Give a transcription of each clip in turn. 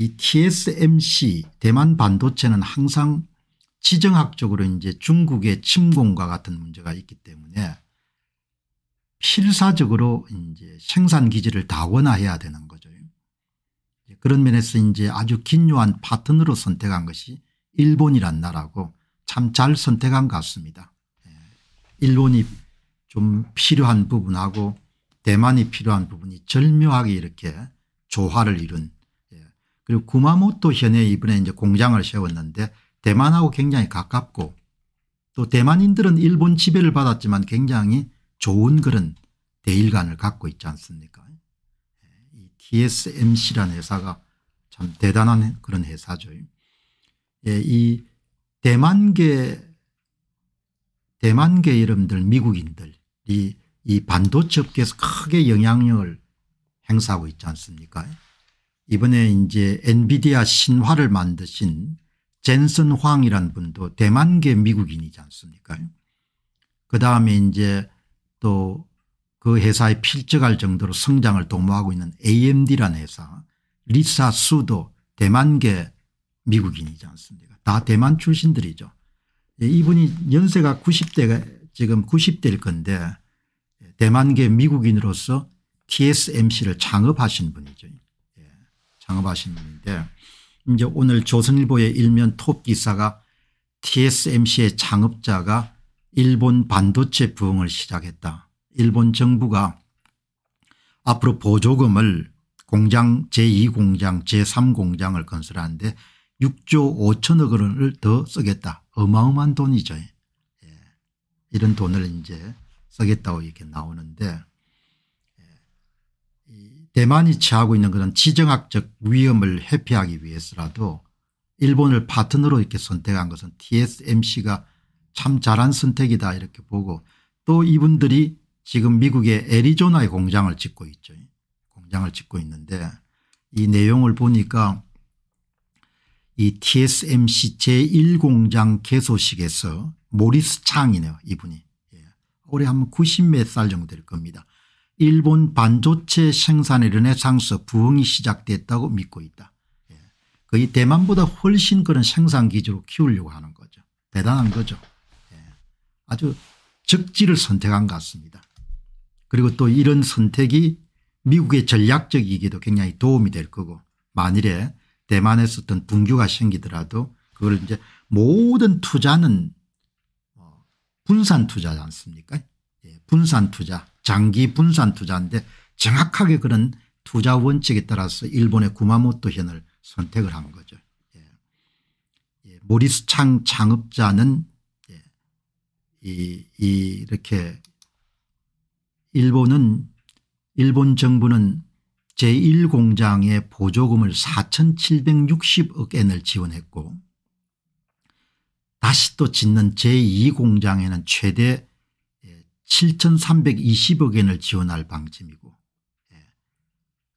이 TSMC 대만 반도체는 항상 지정학적으로 이제 중국의 침공과 같은 문제가 있기 때문에 필사적으로 이제 생산 기지를 다원화해야 되는 거죠. 그런 면에서 이제 아주 긴요한 파트너로 선택한 것이 일본이란 나라고 참 잘 선택한 것 같습니다. 예. 일본이 좀 필요한 부분하고 대만이 필요한 부분이 절묘하게 이렇게 조화를 이룬 그리고 구마모토 현에 이번에 이제 공장을 세웠는데 대만하고 굉장히 가깝고 또 대만인들은 일본 지배를 받았지만 굉장히 좋은 그런 대일관을 갖고 있지 않습니까 이 TSMC라는 회사가 참 대단한 그런 회사죠. 예, 이 대만계 대만계 이름들 미국인들이 이 반도체 업계에서 크게 영향력을 행사하고 있지 않습니까 이번에 이제 엔비디아 신화를 만드신 젠슨 황이란 분도 대만계 미국인이지 않습니까? 그 다음에 이제 또 그 회사에 필적할 정도로 성장을 도모하고 있는 AMD라는 회사 리사 수도 대만계 미국인이지 않습니까? 다 대만 출신들이죠. 예, 이분이 연세가 90대가 지금 90대일 건데 대만계 미국인으로서 TSMC를 창업하신 분이죠. 창업하신 분인데 이제 오늘 조선일보의 일면 톱 기사가 TSMC의 창업자가 일본 반도체 부흥을 시작했다. 일본 정부가 앞으로 보조금을 공장 제2공장 제3공장을 건설하는데 6조 5천억 원을 더 쓰겠다. 어마어마한 돈이죠. 예. 이런 돈을 이제 쓰겠다고 이렇게 나오는데 대만이 취하고 있는 그런 지정학적 위험을 회피하기 위해서라도 일본을 파트너로 이렇게 선택한 것은 TSMC가 참 잘한 선택이다 이렇게 보고 또 이분들이 지금 미국의 애리조나의 공장을 짓고 있죠. 공장을 짓고 있는데 이 내용을 보니까 이 TSMC 제1공장 개소식에서 모리스 창이네요 이분이. 예. 올해 한 90 몇 살 정도 될 겁니다. 일본 반도체 생산의 르네상스 부흥이 시작됐다고 믿고 있다. 예. 거의 대만보다 훨씬 그런 생산 기지로 키우려고 하는 거죠. 대단한 거죠. 예. 아주 적지를 선택한 것 같습니다. 그리고 또 이런 선택이 미국의 전략적 이기도 굉장히 도움이 될 거고 만일에 대만에서 어떤 분규가 생기더라도 그걸 이제 모든 투자는 뭐 분산 투자지 않습니까 예, 분산 투자 장기 분산 투자인데 정확하게 그런 투자 원칙에 따라서 일본의 구마모토 현을 선택을 한 거죠. 예. 예. 모리스 창 창업자는 예. 이, 이 렇게 일본은 일본 정부는 제1공장에 보조금을 4,760억 엔을 지원했고 다시 또 짓는 제2공장에는 최대 7,320억 엔을 지원할 방침이고 예.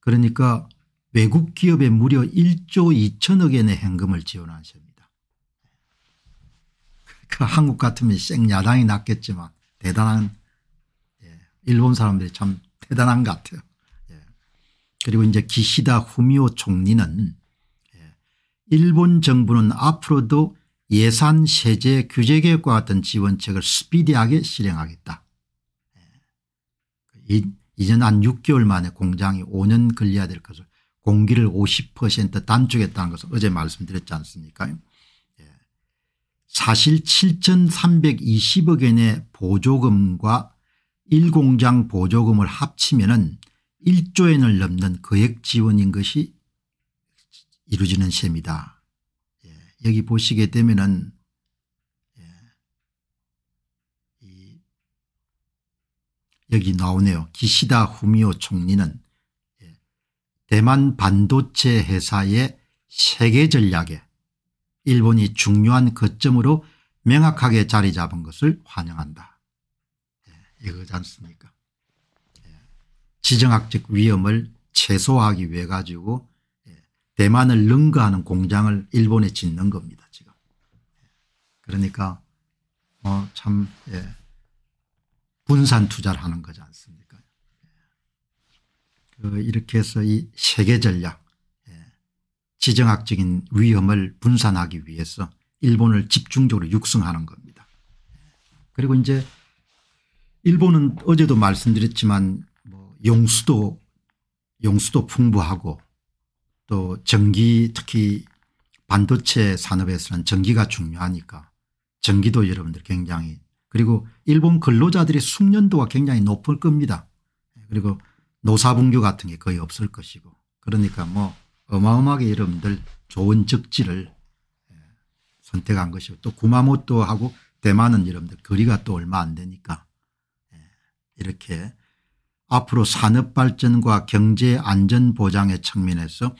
그러니까 외국 기업에 무려 1조 2천억 엔의 현금을 지원하십니다 그러니까 한국 같으면 쌩야당이 낫겠지만 대단한 예. 일본 사람들이 참 대단한 것 같아요. 그리고 이제 기시다 후미오 총리는 일본 정부는 앞으로도 예산 세제 규제 개혁과 같은 지원책을 스피디하게 실행하겠다. 이, 이전 한 6개월 만에 공장이 5년 걸려야 될 것을 공기를 50% 단축했다는 것을 어제 말씀드렸지 않습니까 예. 사실 7320억 엔의 보조금과 1공장 보조금을 합치면 은 1조 엔을 넘는 거액 지원인 것이 이루어지는 셈이다. 예. 여기 보시게 되면 은 여기 나오네요. 기시다 후미오 총리는 예, 대만 반도체 회사의 세계 전략에 일본이 중요한 거점으로 명확하게 자리 잡은 것을 환영한다. 예, 이거지 않습니까 예, 지정학적 위험을 최소화하기 위해 가지고 예, 대만을 능가하는 공장을 일본에 짓는 겁니다. 지금. 예, 그러니까 어, 참 예. 분산 투자를 하는 거지 않습니까? 그 이렇게 해서 이 세계 전략, 예, 지정학적인 위험을 분산하기 위해서 일본을 집중적으로 육성하는 겁니다. 그리고 이제 일본은 어제도 말씀드렸지만 뭐 용수도 용수도 풍부하고 또 전기 특히 반도체 산업에서는 전기가 중요하니까 전기도 여러분들 굉장히 그리고 일본 근로자들의 숙련도가 굉장히 높을 겁니다. 그리고 노사분규 같은 게 거의 없을 것이고 그러니까 뭐 어마어마하게 여러분들 좋은 적지를 예, 선택한 것이고 또 구마모토하고 대만은 여러분들 거리가 또 얼마 안 되니까 예, 이렇게 앞으로 산업발전과 경제안전보장의 측면에서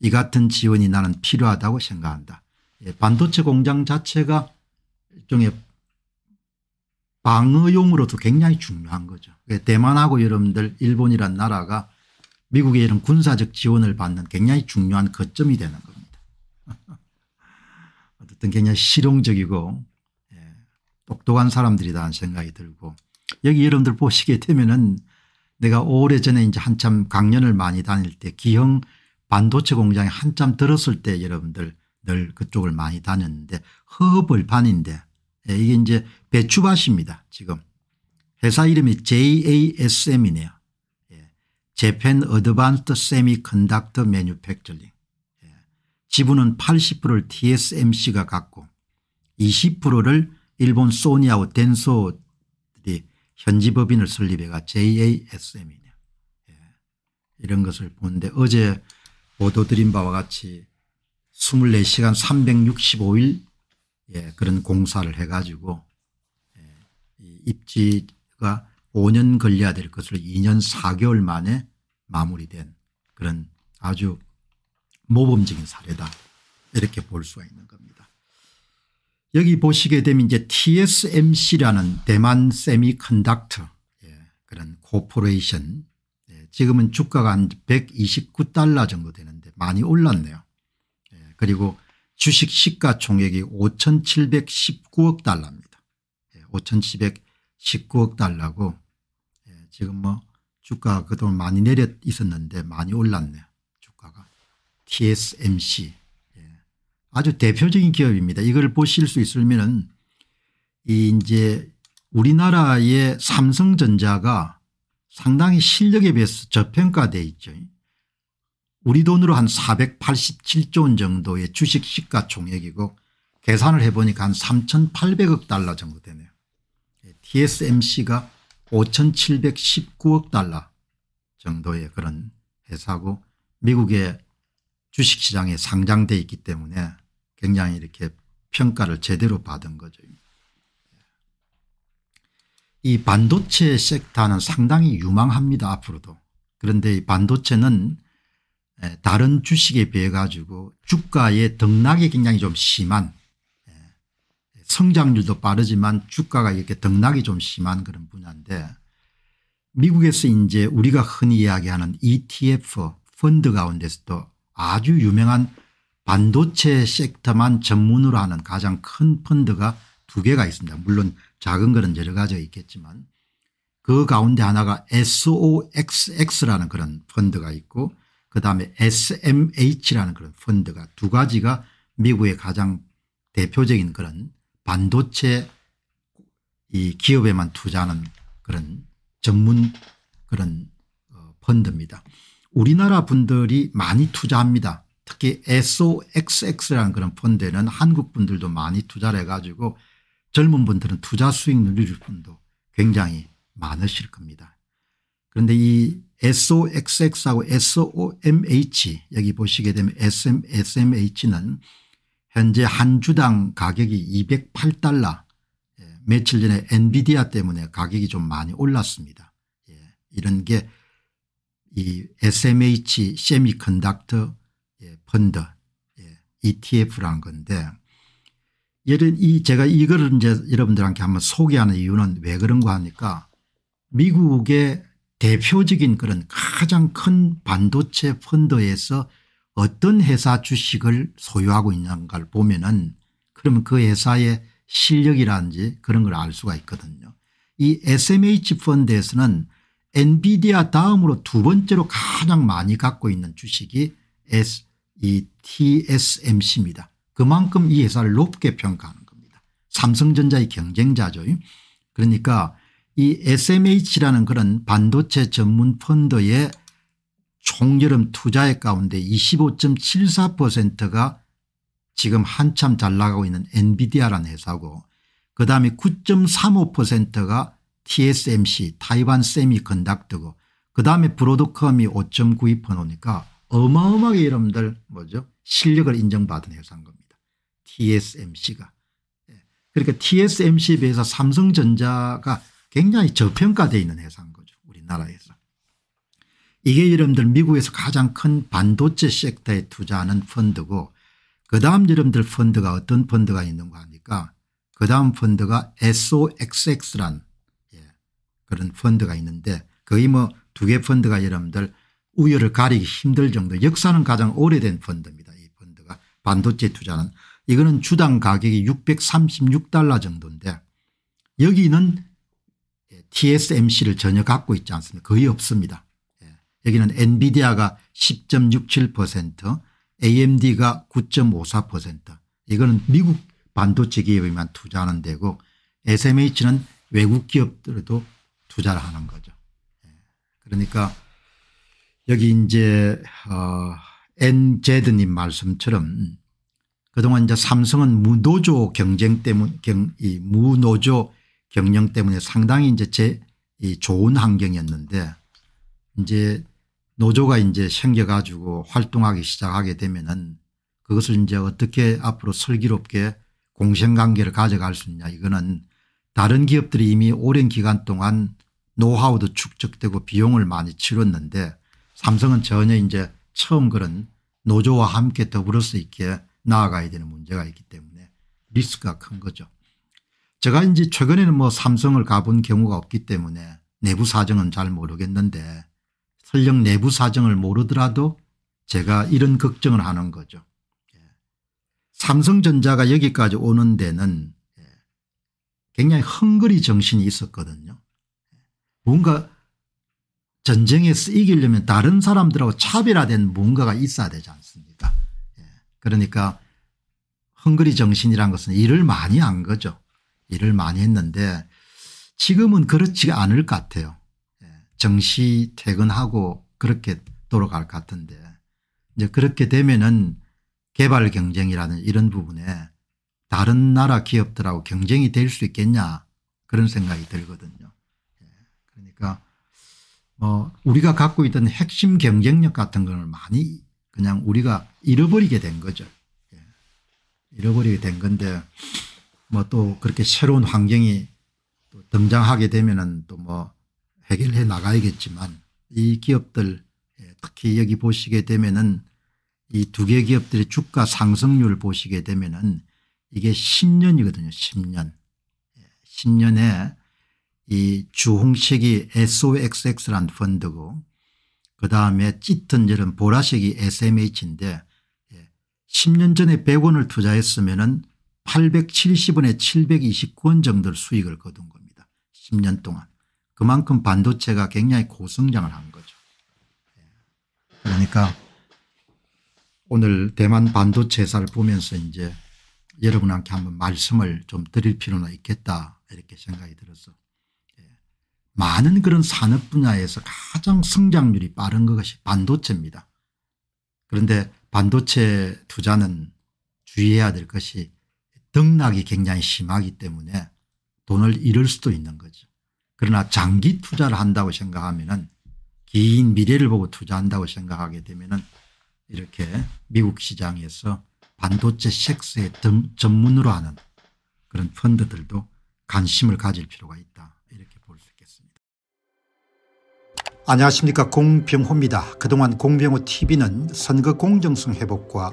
이 같은 지원이 나는 필요하다고 생각한다. 예, 반도체 공장 자체가 일종의 방어용으로도 굉장히 중요한 거죠. 예, 대만하고 여러분들 일본이란 나라가 미국의 이런 군사적 지원을 받는 굉장히 중요한 거점이 되는 겁니다. 어쨌든 굉장히 실용적이고 예, 똑똑한 사람들이다는 생각이 들고 여기 여러분들 보시게 되면은 내가 오래전에 이제 한참 강연을 많이 다닐 때 기흥 반도체 공장에 한참 들었을 때 여러분들 늘 그쪽을 많이 다녔는데 허벌판인데 예, 이게 이제 배추밭입니다 지금. 회사 이름이 JASM이네요. 예, 재팬 어드반트 세미컨덕터 매뉴팩처링. 예, 지분은 80%를 TSMC가 갖고 20%를 일본 소니하고 덴소들이 현지 법인을 설립해가 JASM이냐 예. 이런 것을 보는데 어제 보도드린 바와 같이 24시간 365일 예, 그런 공사를 해가지고 예, 입지가 5년 걸려야 될것으로 2년 4개월 만에 마무리된 그런 아주 모범적인 사례다 이렇게 볼 수가 있는 겁니다. 여기 보시게 되면 이제 TSMC라는 대만 세미컨덕터 예, 그런 코퍼레이션 예, 지금은 주가가 한 129달러 정도 되는데 많이 올랐네요. 예, 그리고 주식 시가총액이 5,719억 달러입니다. 5,719억 예, 달러고 예, 지금 뭐 주가가 그동안 많이 내려 있었는데 많이 올랐네요. 주가가 TSMC 예, 아주 대표적인 기업입니다. 이걸 보실 수있으면이제 우리나라의 삼성전자가 상당히 실력에 비해서 저평가돼 있죠. 우리 돈으로 한 487조 원 정도의 주식 시가총액이고 계산을 해보니까 한 3,800억 달러 정도 되네요. 예, TSMC가 5,719억 달러 정도의 그런 회사고 미국의 주식시장에 상장돼 있기 때문에 굉장히 이렇게 평가를 제대로 받은 거죠. 예. 이 반도체 섹터는 상당히 유망합니다 앞으로도. 그런데 이 반도체는 다른 주식에 비해 가지고 주가의 등락이 굉장히 좀 심한 성장률도 빠르지만 주가가 이렇게 등락이 좀 심한 그런 분야인데 미국에서 이제 우리가 흔히 이야기하는 ETF 펀드 가운데서도 아주 유명한 반도체 섹터만 전문으로 하는 가장 큰 펀드가 두 개가 있습니다. 물론 작은 거는 여러 가지가 있겠지만 그 가운데 하나가 SOXX라는 그런 펀드가 있고 그다음에 smh라는 그런 펀드가 두 가지가 미국의 가장 대표적인 그런 반도체 이 기업에만 투자하는 그런 전문 그런 어, 펀드입니다. 우리나라 분들이 많이 투자합니다. 특히 SOXX라는 그런 펀드에는 한국 분들도 많이 투자를 해가지고 젊은 분들은 투자 수익 누릴 분도 굉장히 많으실 겁니다. 그런데 이 SOXX하고 SOMH 여기 보시게 되면 SM, SMH는 현재 한 주당 가격이 208달러 예, 며칠 전에 엔비디아 때문에 가격이 좀 많이 올랐습니다. 예, 이런 게 이 SMH 세미컨덕터 예, 펀드 예, ETF란 건데 예를 이 제가 이거를 이제 여러분들한테 한번 소개하는 이유는 왜그런거 하니까 미국의 대표적인 그런 가장 큰 반도체 펀드에서 어떤 회사 주식을 소유하고 있는가를 보면 은 그러면 그 회사의 실력이라든지 그런 걸 알 수가 있거든요. 이 SMH 펀드에서는 엔비디아 다음으로 두 번째로 가장 많이 갖고 있는 주식이 S, 이 TSMC입니다. 그만큼 이 회사를 높게 평가하는 겁니다. 삼성전자의 경쟁자죠. 그러니까 이 SMH라는 그런 반도체 전문 펀드의 총여름 투자액 가운데 25.74%가 지금 한참 잘 나가고 있는 엔비디아라는 회사고 그 다음에 9.35%가 TSMC 타이완 세미컨닥터고그 다음에 브로드컴이 5.92%니까 어마어마하게 여러분들 뭐죠 실력을 인정받은 회사인 겁니다. TSMC가. 예. 그러니까 TSMC에 비해서 삼성전자가 굉장히 저평가되어 있는 회사인 거죠. 우리나라에서. 이게 여러분들 미국에서 가장 큰 반도체 섹터에 투자하는 펀드고 그 다음 여러분들 펀드가 어떤 펀드가 있는가 하니까 그 다음 펀드가 SOXX란 예, 그런 펀드가 있는데 거의 뭐 두 개 펀드가 여러분들 우열을 가리기 힘들 정도 역사는 가장 오래된 펀드입니다. 이 펀드가 반도체 투자는 이거는 주당 가격이 636달러 정도인데 여기는 TSMC를 전혀 갖고 있지 않습니다. 거의 없습니다. 예. 여기는 엔비디아가 10.67% AMD가 9.54% 이거는 미국 반도체 기업에만 투자하는 데고 SMH는 외국 기업들도 투자를 하는 거죠. 예. 그러니까 여기 이제 어 NZ님 말씀처럼 그동안 이제 삼성은 무노조 경쟁 때문 경, 이 무노조 경영 때문에 상당히 이제 제 좋은 환경이었는데 이제 노조가 이제 생겨 가지고 활동하기 시작하게 되면은 그것을 이제 어떻게 앞으로 슬기롭게 공생관계를 가져갈 수 있냐 이거는 다른 기업들이 이미 오랜 기간 동안 노하우도 축적되고 비용을 많이 치렀는데 삼성은 전혀 이제 처음 그런 노조와 함께 더불어서 있게 나아가야 되는 문제가 있기 때문에 리스크가 큰 거죠. 제가 이제 최근에는 뭐 삼성을 가본 경우가 없기 때문에 내부 사정은 잘 모르겠는데 설령 내부 사정을 모르더라도 제가 이런 걱정을 하는 거죠. 예. 삼성전자가 여기까지 오는 데는 예, 굉장히 헝거리 정신이 있었거든요. 예. 뭔가 전쟁에서 이기려면 다른 사람들하고 차별화된 뭔가가 있어야 되지 않습니까 그러니까 헝거리 정신이란 것은 일을 많이 한 거죠. 일을 많이 했는데 지금은 그렇지 않을 것 같아요. 예, 정시 퇴근하고 그렇게 돌아갈 것 같은데 이제 그렇게 되면은 개발 경쟁이라는 이런 부분에 다른 나라 기업들하고 경쟁이 될 수 있겠냐 그런 생각이 들거든요. 예, 그러니까 뭐 우리가 갖고 있던 핵심 경쟁력 같은 걸 많이 그냥 우리가 잃어버리게 된 거죠. 예, 잃어버리게 된 건데 뭐또 그렇게 새로운 환경이 또 등장하게 되면은 또 뭐 해결해 나가야겠지만 이 기업들 예, 특히 여기 보시게 되면은 이 두 개 기업들의 주가 상승률 보시게 되면은 이게 10년이거든요. 10년. 10년에 예, 이 주홍색이 SOXX란 펀드고 그다음에 짙은 이런 보라색이 SMH인데 10년 예, 전에 100원을 투자했으면 은 870원에 729원 정도를 수익을 거둔 겁니다. 10년 동안. 그만큼 반도체가 굉장히 고성장을 한 거죠. 예. 그러니까 오늘 대만 반도체 사를 보면서 이제 여러분한테 한번 말씀을 좀 드릴 필요는 있겠다 이렇게 생각이 들어서 예. 많은 그런 산업 분야에서 가장 성장률이 빠른 것이 반도체입니다. 그런데 반도체 투자는 주의해야 될 것이 등락이 굉장히 심하기 때문에 돈을 잃을 수도 있는 거죠. 그러나 장기 투자를 한다고 생각하면 은긴 미래를 보고 투자한다고 생각하게 되면 은 이렇게 미국 시장에서 반도체 섹스의 전문으로 하는 그런 펀드들도 관심을 가질 필요가 있다 이렇게 볼 수 있겠습니다. 안녕하십니까 공병호입니다. 그동안 공병호 tv는 선거 공정성 회복과